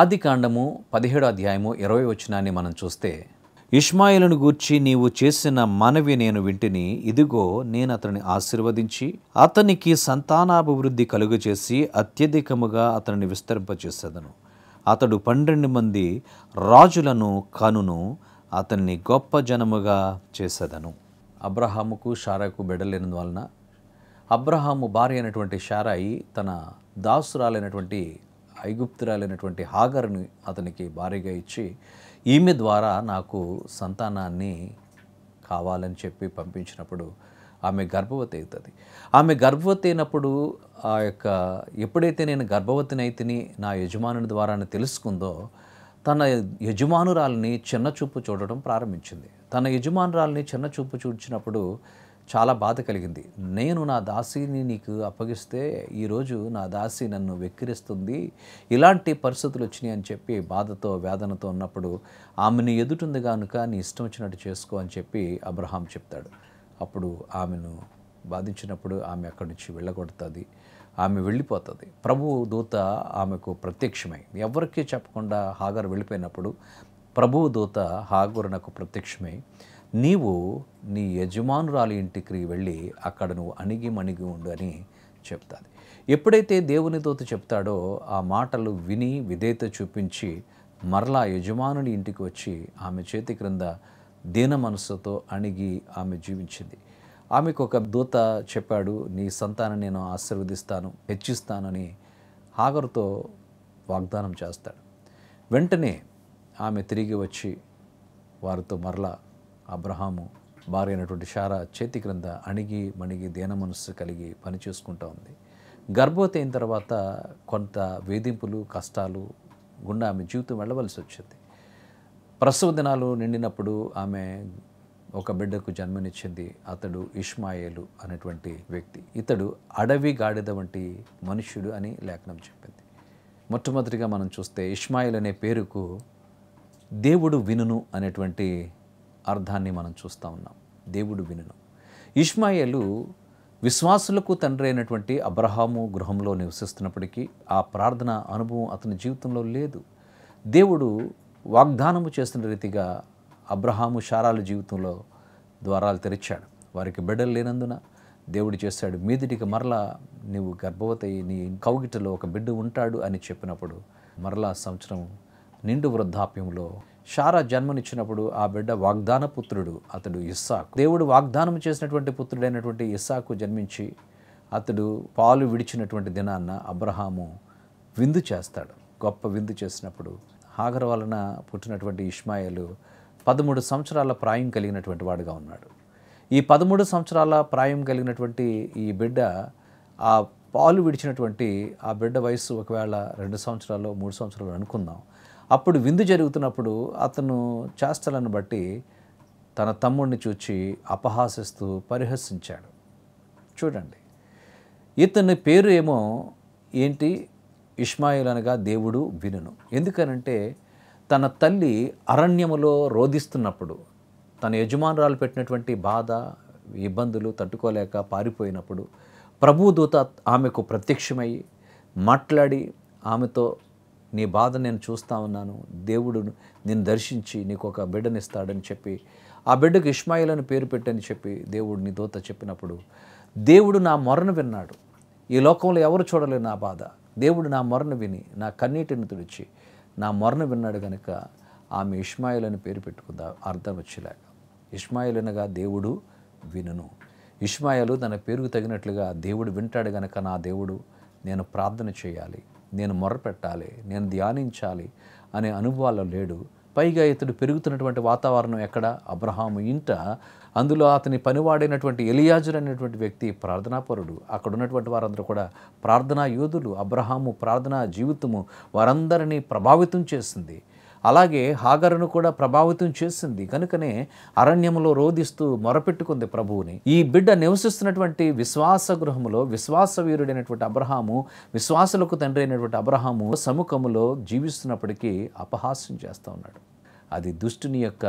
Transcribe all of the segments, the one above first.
ఆది కాండము పదిహేడో అధ్యాయము ఇరవై వచనాన్ని మనం చూస్తే ఇష్మాయిలను గూర్చి నీవు చేసిన మనవి నేను వింటిని ఇదిగో నేను అతనిని ఆశీర్వదించి అతనికి సంతానాభివృద్ధి చేసి అత్యధికముగా అతనిని విస్తరింపచేసేదను అతడు పన్నెండు మంది రాజులను కనును అతన్ని గొప్ప జనముగా చేసేదను అబ్రహాముకు షారాకు బిడ్డలేనందు వలన అబ్రహాము భార్య అయినటువంటి షారాయి తన దాసురాలైనటువంటి ఐగుప్తురాలైనటువంటి హాగర్ని అతనికి భారీగా ఇచ్చి ఈమె ద్వారా నాకు సంతానాన్ని కావాలని చెప్పి పంపించినప్పుడు ఆమె గర్భవతి అవుతుంది ఆమె గర్భవతి అయినప్పుడు ఆ యొక్క ఎప్పుడైతే నేను గర్భవతిని నా యజమానుని ద్వారా తెలుసుకుందో తన యజమానురాల్ని చిన్న చూపు చూడడం ప్రారంభించింది తన యజమానురాల్ని చిన్న చూపు చూచినప్పుడు చాలా బాధ కలిగింది నేను నా దాసిని నీకు అప్పగిస్తే ఈరోజు నా దాసి నన్ను వెక్కిరిస్తుంది ఇలాంటి పరిస్థితులు వచ్చినాయి అని చెప్పి బాధతో వేదనతో ఉన్నప్పుడు ఆమెను ఎదుటుంది కనుక నీ ఇష్టం వచ్చినట్టు చేసుకో అని చెప్పి అబ్రహాం చెప్తాడు అప్పుడు ఆమెను బాధించినప్పుడు ఆమె అక్కడి నుంచి వెళ్ళగొడుతుంది ఆమె వెళ్ళిపోతుంది ప్రభు దూత ఆమెకు ప్రత్యక్షమై ఎవరికీ చెప్పకుండా హాగర్ వెళ్ళిపోయినప్పుడు ప్రభు దూత నాకు ప్రత్యక్షమై నీవు నీ యజమానురాలి ఇంటికి వెళ్ళి అక్కడ నువ్వు అణిగి మణిగి ఉండు అని చెప్తాది ఎప్పుడైతే దేవునితో చెప్తాడో ఆ మాటలు విని విధేత చూపించి మరలా యజమానుడి ఇంటికి వచ్చి ఆమె చేతి క్రింద దీన మనస్సుతో అణిగి ఆమె జీవించింది ఆమెకు ఒక దూత చెప్పాడు నీ సంతానం నేను ఆశీర్వదిస్తాను హెచ్చిస్తానని హాగర్తో వాగ్దానం చేస్తాడు వెంటనే ఆమె తిరిగి వచ్చి వారితో మరలా అబ్రహాము భార్య అయినటువంటి షారా చేతి క్రింద అణిగి మణిగి దేన మనస్సు కలిగి పనిచేసుకుంటూ ఉంది గర్భవతి అయిన తర్వాత కొంత వేధింపులు కష్టాలు గుండా ఆమె జీవితం వెళ్ళవలసి వచ్చింది ప్రసవ దినాలు నిండినప్పుడు ఆమె ఒక బిడ్డకు జన్మనిచ్చింది అతడు ఇష్మాయేలు అనేటువంటి వ్యక్తి ఇతడు అడవి గాడిద వంటి మనుష్యుడు అని లేఖనం చెప్పింది మొట్టమొదటిగా మనం చూస్తే ఇష్మాయిల్ అనే పేరుకు దేవుడు వినును అనేటువంటి అర్థాన్ని మనం చూస్తూ ఉన్నాం దేవుడు వినను ఇష్మాయేలు విశ్వాసులకు తండ్రి అయినటువంటి అబ్రహాము గృహంలో నివసిస్తున్నప్పటికీ ఆ ప్రార్థన అనుభవం అతని జీవితంలో లేదు దేవుడు వాగ్దానము చేస్తున్న రీతిగా అబ్రహాము శారాల జీవితంలో ద్వారాలు తెరిచాడు వారికి బిడ్డలు లేనందున దేవుడు చేశాడు మీదిటికి మరలా నీవు గర్భవతి నీ కౌగిటలో ఒక బిడ్డ ఉంటాడు అని చెప్పినప్పుడు మరలా సంవత్సరం నిండు వృద్ధాప్యంలో షారా జన్మనిచ్చినప్పుడు ఆ బిడ్డ వాగ్దాన పుత్రుడు అతడు ఇస్సాకు దేవుడు వాగ్దానం చేసినటువంటి పుత్రుడైనటువంటి ఇస్సాకు జన్మించి అతడు పాలు విడిచినటువంటి దినాన్న అబ్రహాము విందు చేస్తాడు గొప్ప విందు చేసినప్పుడు హాగర్ వలన పుట్టినటువంటి ఇష్మాయిలు పదమూడు సంవత్సరాల ప్రాయం కలిగినటువంటి వాడుగా ఉన్నాడు ఈ పదమూడు సంవత్సరాల ప్రాయం కలిగినటువంటి ఈ బిడ్డ ఆ పాలు విడిచినటువంటి ఆ బిడ్డ వయసు ఒకవేళ రెండు సంవత్సరాలు మూడు సంవత్సరాలు అనుకుందాం అప్పుడు విందు జరుగుతున్నప్పుడు అతను చేష్టలను బట్టి తన తమ్ముడిని చూచి అపహాసిస్తూ పరిహసించాడు చూడండి ఇతని పేరు ఏమో ఏంటి ఇష్మాయిల్ అనగా దేవుడు వినును ఎందుకనంటే తన తల్లి అరణ్యములో రోధిస్తున్నప్పుడు తన యజమానురాలు పెట్టినటువంటి బాధ ఇబ్బందులు తట్టుకోలేక పారిపోయినప్పుడు ప్రభుదూత ఆమెకు ప్రత్యక్షమై మాట్లాడి ఆమెతో నీ బాధ నేను చూస్తూ ఉన్నాను దేవుడు నేను దర్శించి నీకు ఒక బిడ్డనిస్తాడని చెప్పి ఆ బిడ్డకు ఇష్మాయిల్ అని పేరు పెట్టని చెప్పి దేవుడు నీ దోత చెప్పినప్పుడు దేవుడు నా మొరను విన్నాడు ఈ లోకంలో ఎవరు చూడలేదు నా బాధ దేవుడు నా మొరను విని నా కన్నీటిని తుడిచి నా మొరను విన్నాడు కనుక ఆమె ఇష్మాయిల్ అని పేరు పెట్టుకుందా అర్థం వచ్చేలాగా ఇష్మాయిల్ అనగా దేవుడు వినును ఇష్మాయలు తన పేరుకు తగినట్లుగా దేవుడు వింటాడు గనక నా దేవుడు నేను ప్రార్థన చేయాలి నేను మొరపెట్టాలి నేను ధ్యానించాలి అనే అనుభవాలు లేడు పైగా ఇతడు పెరుగుతున్నటువంటి వాతావరణం ఎక్కడ అబ్రహాము ఇంట అందులో అతని పనివాడైనటువంటి ఎలియాజర్ అనేటువంటి వ్యక్తి ప్రార్థనాపరుడు అక్కడ ఉన్నటువంటి వారందరూ కూడా ప్రార్థనా యోధులు అబ్రహాము ప్రార్థనా జీవితము వారందరినీ ప్రభావితం చేసింది అలాగే హాగరును కూడా ప్రభావితం చేసింది కనుకనే అరణ్యంలో రోధిస్తూ మొరపెట్టుకుంది ప్రభువుని ఈ బిడ్డ నివసిస్తున్నటువంటి విశ్వాస గృహములో విశ్వాస వీరుడైనటువంటి అబ్రహాము విశ్వాసులకు తండ్రి అయినటువంటి అబ్రహాము సముఖములో జీవిస్తున్నప్పటికీ అపహాస్యం చేస్తూ ఉన్నాడు అది దుష్టుని యొక్క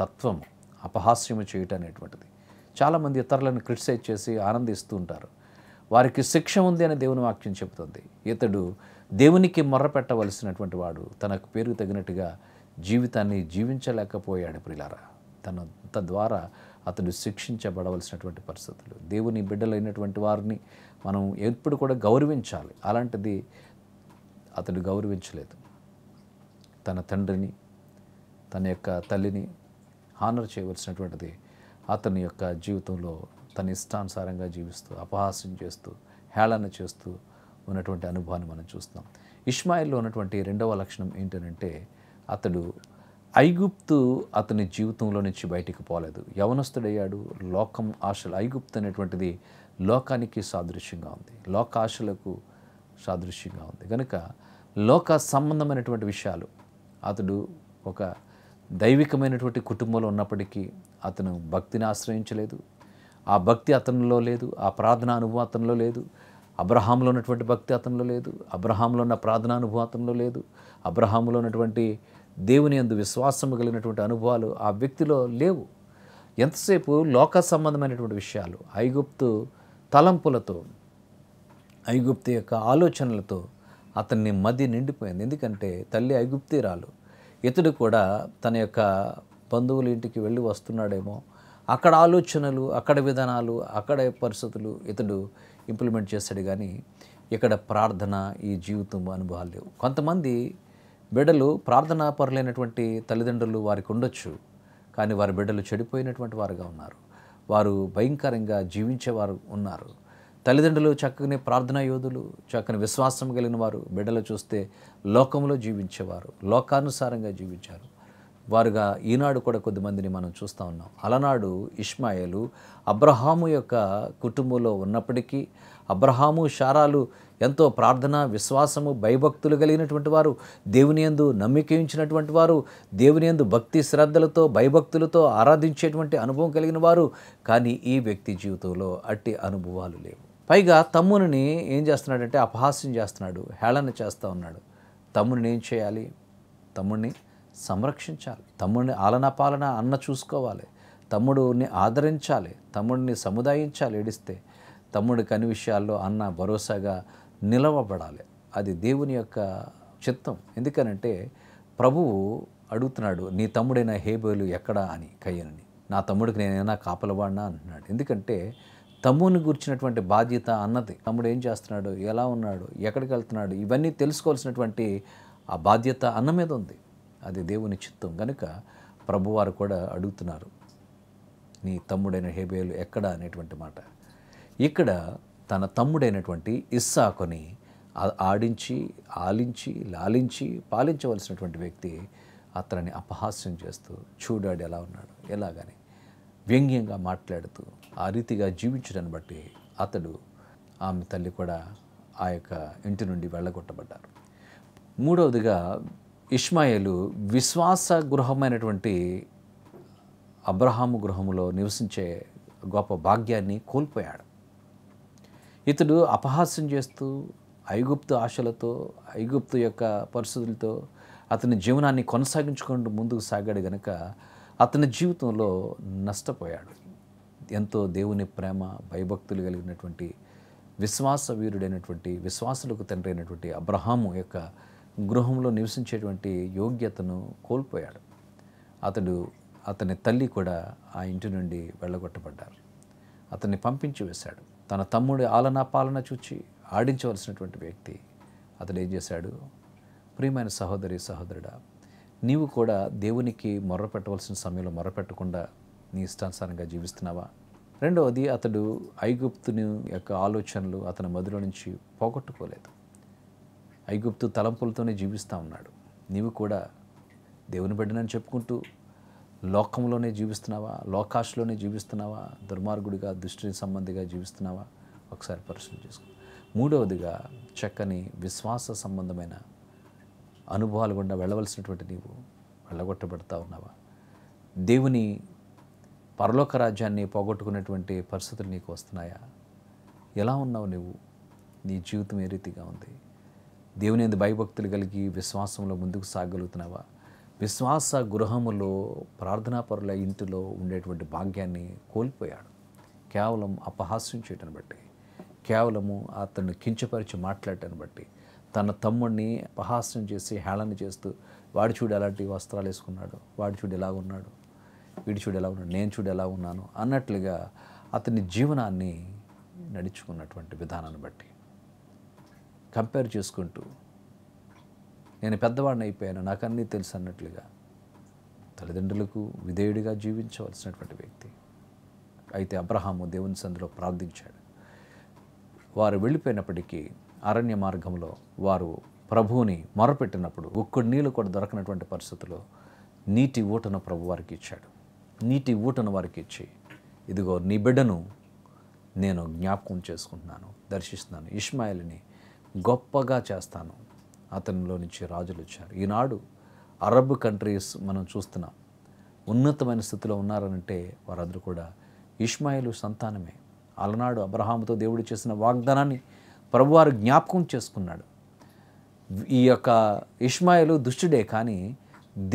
తత్వం అపహాస్యము చేయటం అనేటువంటిది చాలామంది ఇతరులను క్రిటిసైజ్ చేసి ఆనందిస్తూ ఉంటారు వారికి శిక్ష ఉంది అని దేవుని వాక్యం చెబుతుంది ఇతడు దేవునికి మొర్రపెట్టవలసినటువంటి వాడు తనకు పేరు తగినట్టుగా జీవితాన్ని జీవించలేకపోయాడు ప్రిలారా తన తద్వారా అతడు శిక్షించబడవలసినటువంటి పరిస్థితులు దేవుని బిడ్డలైనటువంటి వారిని మనం ఎప్పుడు కూడా గౌరవించాలి అలాంటిది అతడు గౌరవించలేదు తన తండ్రిని తన యొక్క తల్లిని హానర్ చేయవలసినటువంటిది అతని యొక్క జీవితంలో తన ఇష్టానుసారంగా జీవిస్తూ అపహాస్యం చేస్తూ హేళన చేస్తూ ఉన్నటువంటి అనుభవాన్ని మనం చూస్తాం ఇష్మాయిల్లో ఉన్నటువంటి రెండవ లక్షణం ఏంటంటే అతడు ఐగుప్తు అతని జీవితంలో నుంచి బయటికి పోలేదు యవనస్తుడయ్యాడు లోకం ఆశలు ఐగుప్తు అనేటువంటిది లోకానికి సాదృశ్యంగా ఉంది లోక ఆశలకు సాదృశ్యంగా ఉంది కనుక లోక సంబంధమైనటువంటి విషయాలు అతడు ఒక దైవికమైనటువంటి కుటుంబంలో ఉన్నప్పటికీ అతను భక్తిని ఆశ్రయించలేదు ఆ భక్తి అతనిలో లేదు ఆ ప్రార్థన అనుభవాతంలో లేదు అబ్రహాంలో ఉన్నటువంటి భక్తి అతనిలో లేదు అబ్రహాంలో ఉన్న ప్రార్థన అనుభవాతంలో లేదు అబ్రహాంలో ఉన్నటువంటి దేవుని అందు విశ్వాసం కలిగినటువంటి అనుభవాలు ఆ వ్యక్తిలో లేవు ఎంతసేపు లోక సంబంధమైనటువంటి విషయాలు ఐగుప్తు తలంపులతో ఐగుప్తి యొక్క ఆలోచనలతో అతన్ని మది నిండిపోయింది ఎందుకంటే తల్లి ఐగుప్తీరాలు ఇతడు కూడా తన యొక్క బంధువుల ఇంటికి వెళ్ళి వస్తున్నాడేమో అక్కడ ఆలోచనలు అక్కడ విధానాలు అక్కడ పరిస్థితులు ఇతడు ఇంప్లిమెంట్ చేస్తాడు కానీ ఇక్కడ ప్రార్థన ఈ జీవితం అనుభవాలు లేవు కొంతమంది బిడ్డలు ప్రార్థన పరులైనటువంటి తల్లిదండ్రులు వారికి ఉండొచ్చు కానీ వారి బిడ్డలు చెడిపోయినటువంటి వారుగా ఉన్నారు వారు భయంకరంగా జీవించేవారు ఉన్నారు తల్లిదండ్రులు చక్కని ప్రార్థనా యోధులు చక్కని విశ్వాసం కలిగిన వారు బిడ్డలు చూస్తే లోకంలో జీవించేవారు లోకానుసారంగా జీవించారు వారుగా ఈనాడు కూడా కొద్దిమందిని మనం చూస్తూ ఉన్నాం అలనాడు ఇష్మాయలు అబ్రహాము యొక్క కుటుంబంలో ఉన్నప్పటికీ అబ్రహాము షారాలు ఎంతో ప్రార్థన విశ్వాసము భయభక్తులు కలిగినటువంటి వారు దేవుని ఎందు నమ్మికయించినటువంటి వారు దేవుని ఎందు భక్తి శ్రద్ధలతో భయభక్తులతో ఆరాధించేటువంటి అనుభవం కలిగిన వారు కానీ ఈ వ్యక్తి జీవితంలో అట్టి అనుభవాలు లేవు పైగా తమ్ముని ఏం చేస్తున్నాడంటే అపహాస్యం చేస్తున్నాడు హేళన చేస్తూ ఉన్నాడు తమ్ముని ఏం చేయాలి తమ్ముడిని సంరక్షించాలి తమ్ముడిని ఆలన పాలన అన్న చూసుకోవాలి తమ్ముడిని ఆదరించాలి తమ్ముడిని సముదాయించాలి ఏడిస్తే తమ్ముడి కని విషయాల్లో అన్న భరోసాగా నిలవబడాలి అది దేవుని యొక్క చిత్తం ఎందుకనంటే ప్రభువు అడుగుతున్నాడు నీ తమ్ముడైన హేబోలు ఎక్కడా అని కయ్యనని నా తమ్ముడికి నేనైనా కాపలవాడినా అంటున్నాడు ఎందుకంటే తమ్ముని గురించినటువంటి బాధ్యత అన్నది తమ్ముడు ఏం చేస్తున్నాడు ఎలా ఉన్నాడు ఎక్కడికి వెళ్తున్నాడు ఇవన్నీ తెలుసుకోవాల్సినటువంటి ఆ బాధ్యత అన్న మీద ఉంది అది దేవుని చిత్తం కనుక ప్రభువారు కూడా అడుగుతున్నారు నీ తమ్ముడైన హేబేలు ఎక్కడ అనేటువంటి మాట ఇక్కడ తన తమ్ముడైనటువంటి ఇస్సాకుని ఆడించి ఆలించి లాలించి పాలించవలసినటువంటి వ్యక్తి అతనిని అపహాస్యం చేస్తూ చూడాడు ఎలా ఉన్నాడు ఎలాగని వ్యంగ్యంగా మాట్లాడుతూ ఆ రీతిగా జీవించడాన్ని బట్టి అతడు ఆమె తల్లి కూడా ఆ యొక్క ఇంటి నుండి వెళ్ళగొట్టబడ్డారు మూడవదిగా ఇష్మాయేలు విశ్వాస గృహమైనటువంటి అబ్రహాము గృహంలో నివసించే గొప్ప భాగ్యాన్ని కోల్పోయాడు ఇతడు అపహాస్యం చేస్తూ ఐగుప్తు ఆశలతో ఐగుప్తు యొక్క పరిస్థితులతో అతని జీవనాన్ని కొనసాగించుకుంటూ ముందుకు సాగాడు గనక అతని జీవితంలో నష్టపోయాడు ఎంతో దేవుని ప్రేమ భయభక్తులు కలిగినటువంటి విశ్వాస వీరుడైనటువంటి విశ్వాసులకు తండ్రి అయినటువంటి అబ్రహాము యొక్క గృహంలో నివసించేటువంటి యోగ్యతను కోల్పోయాడు అతడు అతని తల్లి కూడా ఆ ఇంటి నుండి వెళ్ళగొట్టబడ్డారు అతన్ని పంపించి వేశాడు తన తమ్ముడి ఆలనా పాలన చూచి ఆడించవలసినటువంటి వ్యక్తి అతడు ఏం చేశాడు ప్రియమైన సహోదరి సహోదరుడా నీవు కూడా దేవునికి మొర్రపెట్టవలసిన సమయంలో మొర్రపెట్టకుండా నీ ఇష్టానుసారంగా జీవిస్తున్నావా రెండవది అతడు ఐగుప్తుని యొక్క ఆలోచనలు అతని మధులో నుంచి పోగొట్టుకోలేదు ఐగుప్తు తలంపులతోనే జీవిస్తూ ఉన్నాడు నీవు కూడా దేవుని బిడ్డనని చెప్పుకుంటూ లోకంలోనే జీవిస్తున్నావా లోకాష్లోనే జీవిస్తున్నావా దుర్మార్గుడిగా దుష్టి సంబంధిగా జీవిస్తున్నావా ఒకసారి పరిశీలన చేసుకో మూడవదిగా చక్కని విశ్వాస సంబంధమైన అనుభవాలు గుండా వెళ్ళవలసినటువంటి నీవు వెళ్ళగొట్టబడతా ఉన్నావా దేవుని పరలోక రాజ్యాన్ని పోగొట్టుకునేటువంటి పరిస్థితులు నీకు వస్తున్నాయా ఎలా ఉన్నావు నువ్వు నీ జీవితం ఏ రీతిగా ఉంది దేవుని ఎందు భయభక్తులు కలిగి విశ్వాసంలో ముందుకు సాగలుగుతున్నావా విశ్వాస గృహములో ప్రార్థనాపరుల ఇంటిలో ఉండేటువంటి భాగ్యాన్ని కోల్పోయాడు కేవలం అపహాస్యం చేయటం బట్టి కేవలము అతన్ని కించపరిచి మాట్లాడటాన్ని బట్టి తన తమ్ముడిని అపహాస్యం చేసి హేళన చేస్తూ వాడు చూడు ఎలాంటి వస్త్రాలు వేసుకున్నాడు వాడు చూడు ఎలా ఉన్నాడు వీడి చూడు ఎలా ఉన్నాడు నేను చూడు ఎలా ఉన్నాను అన్నట్లుగా అతని జీవనాన్ని నడుచుకున్నటువంటి విధానాన్ని బట్టి కంపేర్ చేసుకుంటూ నేను పెద్దవాడిని అయిపోయాను నాకు అన్నీ తెలుసు అన్నట్లుగా తల్లిదండ్రులకు విధేయుడిగా జీవించవలసినటువంటి వ్యక్తి అయితే అబ్రహాము దేవుని సందులో ప్రార్థించాడు వారు వెళ్ళిపోయినప్పటికీ అరణ్య మార్గంలో వారు ప్రభువుని మొరపెట్టినప్పుడు ఒక్కడి నీళ్ళు కూడా దొరకనటువంటి పరిస్థితుల్లో నీటి ఊటను ప్రభు వారికి ఇచ్చాడు నీటి ఊటను వారికి ఇచ్చి ఇదిగో నీ బిడ్డను నేను జ్ఞాపకం చేసుకుంటున్నాను దర్శిస్తున్నాను ఇష్మాయిల్ని గొప్పగా చేస్తాను అతనిలో నుంచి రాజులు వచ్చారు ఈనాడు అరబ్ కంట్రీస్ మనం చూస్తున్నాం ఉన్నతమైన స్థితిలో ఉన్నారనంటే వారందరూ కూడా ఇష్మాయిలు సంతానమే అలనాడు అబ్రహాముతో దేవుడు చేసిన వాగ్దానాన్ని ప్రభువారు జ్ఞాపకం చేసుకున్నాడు ఈ యొక్క ఇష్మాయిలు దుష్టుడే కానీ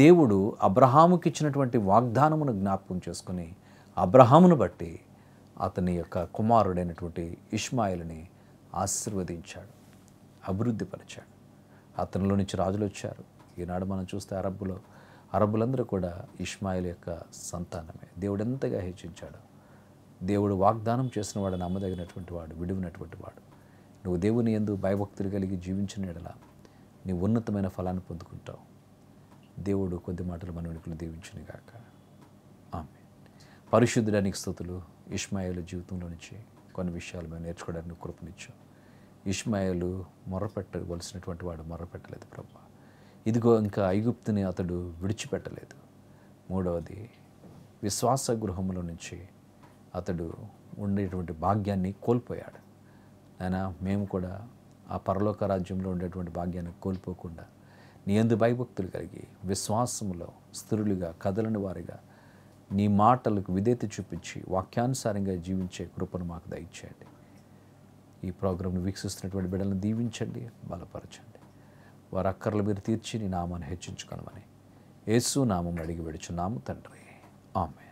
దేవుడు అబ్రహాముకి ఇచ్చినటువంటి వాగ్దానమును జ్ఞాపకం చేసుకుని అబ్రహామును బట్టి అతని యొక్క కుమారుడైనటువంటి ఇష్మాయిల్ని ఆశీర్వదించాడు అభివృద్ధి పరిచాడు అతనిలో నుంచి రాజులు వచ్చారు ఈనాడు మనం చూస్తే అరబ్బులో అరబ్బులందరూ కూడా ఇష్మాయిల్ యొక్క సంతానమే దేవుడు ఎంతగా హెచ్చించాడు దేవుడు వాగ్దానం చేసిన వాడు నమ్మదగినటువంటి వాడు విడివినటువంటి వాడు నువ్వు దేవుని ఎందు భయభక్తులు కలిగి జీవించిన ఎడలా నీ ఉన్నతమైన ఫలాన్ని పొందుకుంటావు దేవుడు కొద్ది మాటలు మన వెనుకలు దీవించినగాక ఆమె పరిశుద్ధుడానికి స్థుతులు ఇష్మాయిల్ జీవితంలో నుంచి కొన్ని విషయాలు మేము నేర్చుకోవడానికి కృపనిచ్చాం ఇష్మాయలు మొర్రపెట్టవలసినటువంటి వాడు మొర్రపెట్టలేదు ప్రభు ఇదిగో ఇంకా ఐగుప్తుని అతడు విడిచిపెట్టలేదు మూడవది విశ్వాస గృహంలో నుంచి అతడు ఉండేటువంటి భాగ్యాన్ని కోల్పోయాడు ఆయన మేము కూడా ఆ పరలోక రాజ్యంలో ఉండేటువంటి భాగ్యాన్ని కోల్పోకుండా నీ ఎందు భయభక్తులు కలిగి విశ్వాసములో స్థిరులుగా కదలని వారిగా నీ మాటలకు విధేత చూపించి వాక్యానుసారంగా జీవించే కృపను మాకు దయచేయండి ఈ ప్రోగ్రాంను వీక్షిస్తున్నటువంటి బిడ్డలను దీవించండి బలపరచండి వారు అక్కర్లు మీరు తీర్చి నీ నామాన్ని హెచ్చించుకోనమని యేసు నామం అడిగి విడుచున్నాము తండ్రి ఆమె